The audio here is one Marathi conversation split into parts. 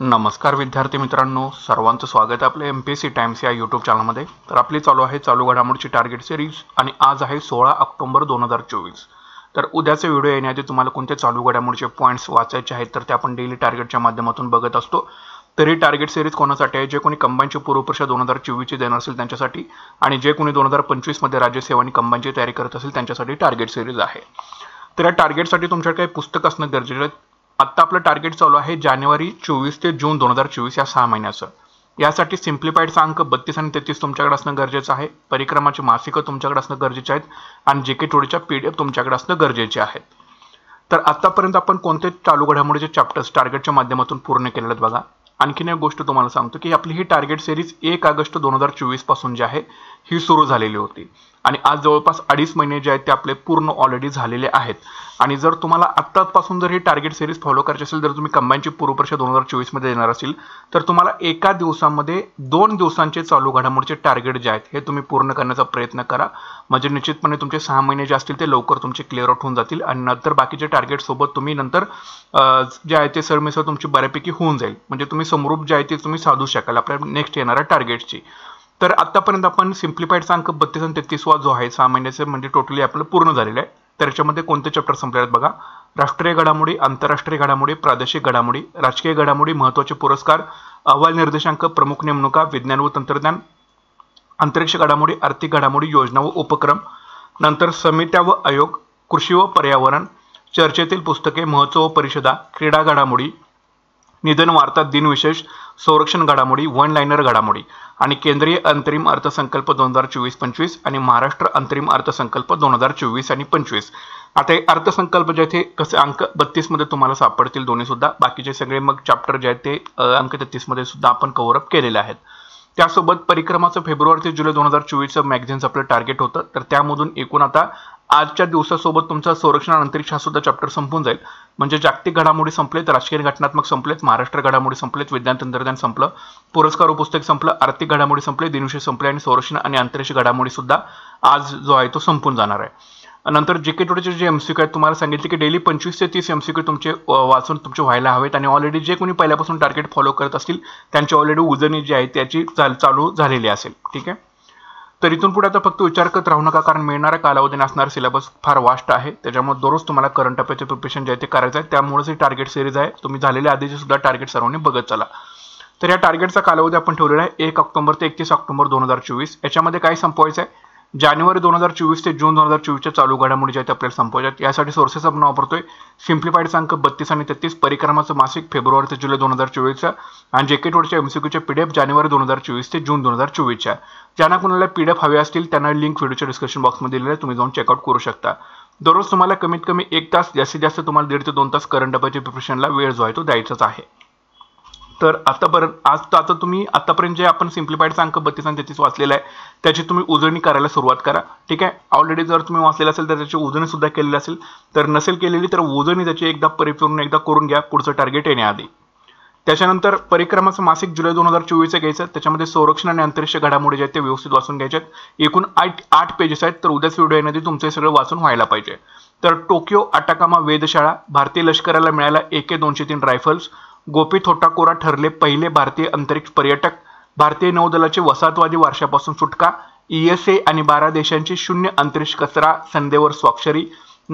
नमस्कार विद्यार्थी मित्रांनो सर्वांचं स्वागत आहे आपल्या एम पी सी टाइम्स या यूट्यूब चॅनलमध्ये तर आपली चालू आहे चालू घडामोडची टार्गेट सिरीज आणि आज आहे सोळा ऑक्टोबर दोन हजार चोवीस तर उद्याचे व्हिडिओ येण्याआधी तुम्हाला कोणते चालू घडामोडीचे पॉईंट्स वाचायचे आहेत तर ते आपण डेली टार्गेटच्या माध्यमातून बघत असतो तरी टार्गेट सिरीज कोणासाठी आहे जे कोणी कंबाईनची पूर्वपरीक्षा दोन हजार चोवीसची देणार असेल त्यांच्यासाठी आणि जे कोणी दोन हजार पंचवीसमध्ये राज्यसेवा आणि कंबाईनची तयारी करत असेल त्यांच्यासाठी टार्गेट सिरीज आहे तर या टार्गेटसाठी तुमच्याकडे काही पुस्तक असणं गरजेचं आहे आत्ता आपलं टार्गेट चालू आहे जानेवारी चोवीस ते जून दोन हजार चोवीस या सहा महिन्याचं यासाठी सिम्प्लिफाईडचा अंक बत्तीस आणि तेहतीस तुमच्याकडे असणं गरजेचं आहे परिक्रमाचे मासिकं तुमच्याकडे असणं गरजेचे आहेत आणि जे के टोडीच्या पी डी एफ तुमच्याकडे असणं गरजेचे आहे तर आत्तापर्यंत आपण कोणते चालू घडामोडीचे चॅप्टर्स टार्गेटच्या माध्यमातून पूर्ण केलेले आहेत बघा आणखीन एक गोष्ट तुम्हाला सांगतो की आपली ही टार्गेट सिरीज एक ऑगस्ट दोन हजार पासून जी आहे ही सुरू झालेली होती आणि आज जवळपास अडीच महिने जे आहेत ते आपले पूर्ण ऑलरेडी झालेले आहेत आणि जर तुम्हाला आत्तापासून जर ही टार्गेट सिरीज फॉलो करायची असेल जर तुम्ही कंबाईनची पूर्वपरीक्षा दोन हजार चोवीसमध्ये देणार असेल तर तुम्हाला एका दिवसामध्ये दोन दिवसांचे चालू घडामोडीचे टार्गेट जे आहेत हे तुम्ही पूर्ण करण्याचा प्रयत्न करा म्हणजे निश्चितपणे तुमचे सहा महिने जे असतील ते लवकर तुमचे क्लिअर आउट होऊन जातील आणि नंतर बाकीचे टार्गेट सोबत तुम्ही नंतर जे आहे ते सरमिसळ तुमची बऱ्यापैकी होऊन जाईल म्हणजे तुम्ही समरूप जे आहे ते तुम्ही साधू शकाल आपल्या नेक्स्ट येणाऱ्या टार्गेटची तर आत्तापर्यंत आपण सिम्प्लिफाईडचा अंक बत्तीस आणि तेहतीसवा जो आहे सहा महिन्याचे म्हणजे टोटली आपलं पूर्ण झालेलं आहे तर याच्यामध्ये कोणते चॅप्टर संपले आहेत बघा राष्ट्रीय घडामोडी आंतरराष्ट्रीय घडामोडी प्रादेशिक घडामोडी राजकीय घडामोडी महत्त्वाचे पुरस्कार अहवाल निर्देशांक प्रमुख नेमणुका विज्ञान व तंत्रज्ञान अंतरिक्ष घडामोडी आर्थिक घडामोडी योजना व उपक्रम नंतर समित्या व आयोग कृषी व पर्यावरण चर्चेतील पुस्तके महोत्सव परिषदा क्रीडा घडामोडी निधन वार्ता दिनविशेष संरक्षण घडामोडी वन लाईनर घडामोडी आणि केंद्रीय अंतरिम अर्थसंकल्प दोन हजार चोवीस पंचवीस आणि महाराष्ट्र अंतरिम अर्थसंकल्प दोन हजार चोवीस आणि पंचवीस आता हे अर्थसंकल्प जे ते कसे अंक बत्तीसमध्ये तुम्हाला सापडतील दोन्ही सुद्धा बाकीचे सगळे मग चॅप्टर जे आहेत ते अंक तेहतीसमध्ये सुद्धा आपण कव्हरअप केलेले आहेत त्यासोबत परिक्रमाचं फेब्रुवारी ते जुलै दोन हजार चोवीसचं मॅगझिन्स आपलं टार्गेट होतं तर त्यामधून एकूण आता आजच्या दिवसासोबत तुमचा संरक्षण आणि हा सुद्धा चॅप्टर संपून जाईल म्हणजे जागतिक घडामोडी संपलेत राजकीय घटनात्मक संपलेत महाराष्ट्र घडामोडी संपलेत विज्ञान तंत्रज्ञान संपलं पुरस्कार पुस्तक संपलं आर्थिक घडामोडी संपले दिनविषय संपले आणि संरक्षण आणि अंतरिक्ष घडामोडी सुद्धा आज जो आहे तो संपून जाणार आहे नंतर जे के टोडेचे जे एमसीक्यू आहेत तुम्हाला सांगितले की डेली पंचवीस ते तीस क्यू तुमचे वाचून तुमचे व्हायला हवेत आणि ऑलरेडी जे कोणी पहिल्यापासून टार्गेट फॉलो करत असतील त्यांची ऑलरेडी उजनी जी आहे त्याची चालू झालेली असेल ठीक आहे तर इथून पुढे आता फक्त विचार करत राहू नका कारण मिळणाऱ्या कालावधीने असणार सिलेबस फार वास्ट आहे त्याच्यामुळे दररोज तुम्हाला करंट अफेअरचे प्रिपरेशन जे आहे ते करायचं आहे त्यामुळेच ही टार्गेट सिरीज आहे तुम्ही झालेल्या आधीचे सुद्धा टार्गेट सर्वांनी बघत चला तर या टार्गेटचा कालावधी आपण ठेवलेला आहे एक ऑक्टोबर ते एकतीस ऑक्टोबर दोन हजार चोवीस याच्यामध्ये काय संपवायचं आहे जानेवारी दोन हजार चोवीस ते जून दोन हजार चोवीसच्या चालू घडामोडी ज्या आहेत आपल्याला संपवतात यासाठी सोर्सेस आपण वापरतोय सिम्प्लिफाईडचा अंक बत्तीस आणि तेहतीस परिक्रमाचं मासिक फेब्रुवारी ते जुलै दोन हजार चोवीसच्या आणि जेके टोडच्या एमसीक्यूच्या पीडीएफ जानेवारी दोन हजार चोवीस ते जून दोन हजार चोवीसच्या ज्यांना कोणाला पीडीएफ हवे असतील त्यांना लिंक व्हिडिओच्या डिस्क्रिप्शन बॉक्समध्ये दिलेली तुम्ही जाऊन चेकआउट करू शकता दररोज तुम्हाला कमीत कमी एक तास जास्तीत जास्त तुम्हाला दीड ते दोन तास करंट डब्याच्या प्रिपरेशनला वेळ जो आहे तो द्यायचाच आहे तर आतापर्यंत आज तर आता तुम्ही आतापर्यंत जे आपण सिम्प्लिफाईडचा अंक बत्तीस आणि तेहतीस वाचलेला आहे त्याची तुम्ही उजळणी करायला सुरुवात करा ठीक आहे ऑलरेडी जर तुम्ही वाचलेलं असेल तर त्याची सुद्धा केलेली असेल तर नसेल केलेली तर उजळणी त्याची एकदा परिपूर्ण एकदा करून घ्या पुढचं टार्गेट येण्याआधी त्याच्यानंतर परिक्रमाचं मासिक जुलै दोन हजार चोवीसचं घ्यायचं त्याच्यामध्ये संरक्षण आणि अंतरिक्ष घडामोडी जे आहेत ते व्यवस्थित वाचून घ्यायचे एकूण आठ आठ पेजेस आहेत तर उद्याच व्हिडिओ येण्याआधी तुमचं सगळं वाचून व्हायला पाहिजे तर टोकियो आटाकामा वेधशाळा भारतीय लष्कराला मिळाला एके दोनशे तीन रायफल्स गोपी थोटाकोरा ठरले पहिले भारतीय अंतरिक्ष पर्यटक भारतीय नौदलाची वसाहतवादी वारशापासून सुटका ईएसए आणि बारा देशांची शून्य अंतरिक्ष कचरा संदेवर स्वाक्षरी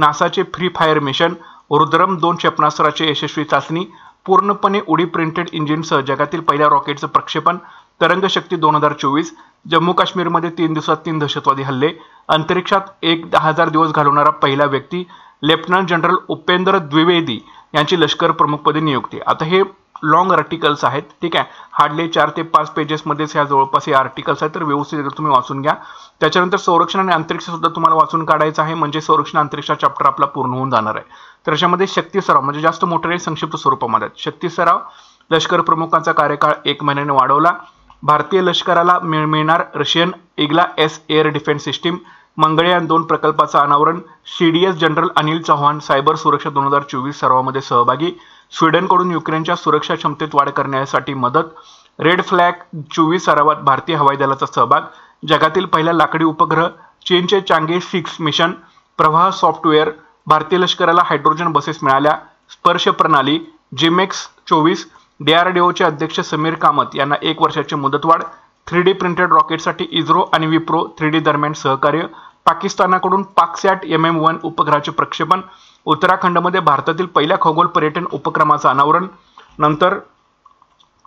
नासाचे फ्री फायर मिशन रुद्रम दोन क्षेपणास्त्राचे यशस्वी चाचणी पूर्णपणे उडी प्रिंटेड इंजिनसह जगातील पहिल्या रॉकेटचं प्रक्षेपण तरंगशक्ती दोन हजार चोवीस जम्मू काश्मीरमध्ये तीन दिवसात तीन दहशतवादी हल्ले अंतरिक्षात एक दहा हजार दिवस घालवणारा पहिला व्यक्ती लेफ्टनंट जनरल उपेंद्र द्विवेदी यांची लष्कर प्रमुखपदी नियुक्ती आता हे लॉंग आर्टिकल्स आहेत ठीक आहे हार्डले चार ते पाच पेजेसमध्येच ह्या जवळपास हे आर्टिकल्स आहेत तर व्यवस्थित तुम्ही वाचून घ्या त्याच्यानंतर संरक्षण आणि अंतरिक्ष सुद्धा तुम्हाला वाचून काढायचं आहे म्हणजे संरक्षण अंतरिक्षा चॅप्टर आपला पूर्ण होऊन जाणार आहे तर अशामध्ये शक्ती सराव म्हणजे जास्त मोठे संक्षिप्त स्वरूपामध्ये शक्ती सराव लष्कर प्रमुखांचा कार्यकाळ एक महिन्याने वाढवला भारतीय लष्कराला मिळणार Russian Igla S air defence system Mangalyaan दोन प्रकल्पाचं अनावरण CDS general Anil Chavan cyber सुरक्षा दोन हजार चोवीस सर्वामध्ये सहभागी स्वीडनकडून युक्रेनच्या सुरक्षा क्षमतेत वाढ करण्यासाठी मदत रेड फ्लॅग चोवीस सरावात भारतीय हवाई दलाचा सहभाग जगातील पहिला लाकडी उपग्रह चीनचे Chang'e six mission Pravaah software भारतीय लष्कराला हायड्रोजन बसेस मिळाल्या स्पर्श प्रणाली जिमेक्स चोवीस डीआरडीओचे अध्यक्ष समीर कामत यांना एक वर्षाची मुदतवाढ थ्री डी प्रिंटेड रॉकेटसाठी इस्रो आणि विप्रो थ्री डी दरम्यान सहकार्य पाकिस्तानाकडून पाकसॅट एम एम वन उपग्रहाचे प्रक्षेपण उत्तराखंडमध्ये भारतातील पहिल्या खगोल पर्यटन उपक्रमाचं अनावरण नंतर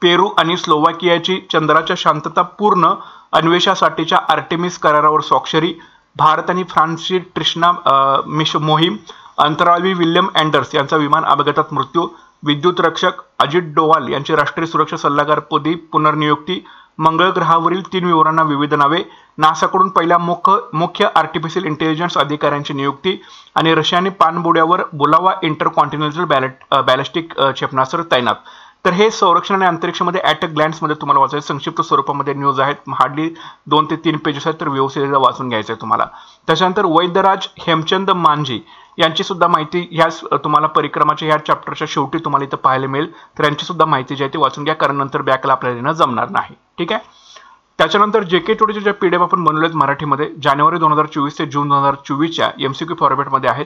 पेरू आणि स्लोवाकियाची चंद्राच्या शांततापूर्ण अन्वेषासाठीच्या आर्टेमिस करारावर स्वाक्षरी भारत आणि फ्रान्सची ट्रिष्णा मिश मोहीम अंतराळवी विल्यम अँडर्स यांचा विमान अपघातात मृत्यू विद्युत रक्षक अजित डोवाल यांची राष्ट्रीय सुरक्षा सल्लागारपदी पुनर्नियुक्ती मंगळ ग्रहावरील तीन विवरांना विविध नावे नासाकडून पहिल्या मुख्य मुख्य आर्टिफिशियल इंटेलिजन्स अधिकाऱ्यांची नियुक्ती आणि रशियाने पाणबुड्यावर बुलावा इंटरकॉन्टिनेंटल बॅलेट बॅलिस्टिक क्षेपणास्त्र तैनात तर हे संरक्षण आणि अंतरिक्षमध्ये ॲटक ग्लँड्समध्ये तुम्हाला वाचायचं संक्षिप्त स्वरूपामध्ये न्यूज आहेत हार्डली दोन ते तीन पेजेस आहेत तर व्यवस्थित वाचून घ्यायचं आहे तुम्हाला त्याच्यानंतर वैद्यराज हेमचंद मांझी यांची सुद्धा माहिती ह्या तुम्हाला परिक्रमाच्या ह्या चॅप्टरच्या शेवटी तुम्हाला इथं पाहायला मिळेल तर यांची सुद्धा माहिती जी आहे ती वाचून घ्या कारण नंतर बॅकला आपल्याला येणं जमणार नाही ठीक आहे त्याच्यानंतर जे के टोडीचे ज्या पी डी एफ आपण बनवलेत मराठीमध्ये जानेवारी दोन हजार चोवीस ते जून दोन हजार चोवीसच्या एम सी क्यू फॉर्मॅटमध्ये आहेत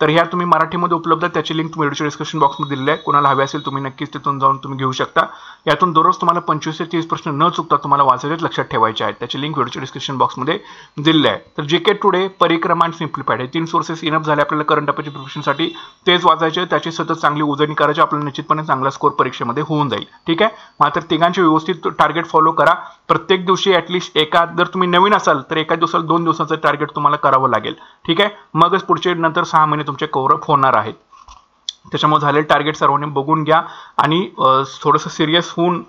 तर ह्या तुम्ही मराठीमध्ये उपलब्ध त्याची लिंक तुम्ही व्हिडिओच्या डिस्क्रिप्शन बॉक्समध्ये दिलेली आहे कोणाला हवी असेल तुम्ही नक्कीच तिथून जाऊन तुम्ही घेऊ शकता यातून दररोज तुम्हाला पंचवीस ते तीस प्रश्न न चुकता तुम्हाला वाचायचे लक्षात ठेवायचे आहेत त्याची लिंक व्हिडिओच्या डिस्क्रिप्शन बॉक्समध्ये दिली आहे तर जे के टुडे परिक्रमा आणि सिम्प्लिफाईड हे तीन सोर्सेस इनफ झाले आपल्याला करंट अफेअरच्या प्रिपरेशनसाठी तेच वाचायचे त्याची सतत चांगली उजळणी करायची आपल्याला निश्चितपणे चांगला स्कोर परीक्षेमध्ये होऊन जाईल ठीक आहे मात्र तिघांचे व्यवस्थित टार्गेट फॉलो करा प्रत्येक दिवशी ॲटलिस्ट एका जर तुम्ही नवीन असाल तर एका दिवसाला दोन दिवसाचं टार्गेट तुम्हाला करावं लागेल ठीक आहे मगच पुढचे नंतर सहा महिने तुमचे कवरअप होणार आहेत त्याच्यामुळे झालेले टार्गेट सर्वांनी बघून घ्या आणि थोडंसं सिरियस होऊन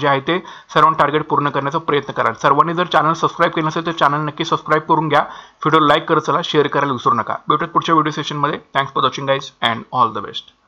जे आहे ते सर्वांनी टार्गेट पूर्ण करण्याचा प्रयत्न करा सर्वांनी जर चॅनल सबस्क्राईब केलं असेल तर चॅनल नक्की सबस्क्राईब करून घ्या व्हिडिओ लाईक करत चला शेअर करायला विसरू नका भेटत पुढच्या व्हिडिओ सेशनमध्ये thanks for watching guys and all the best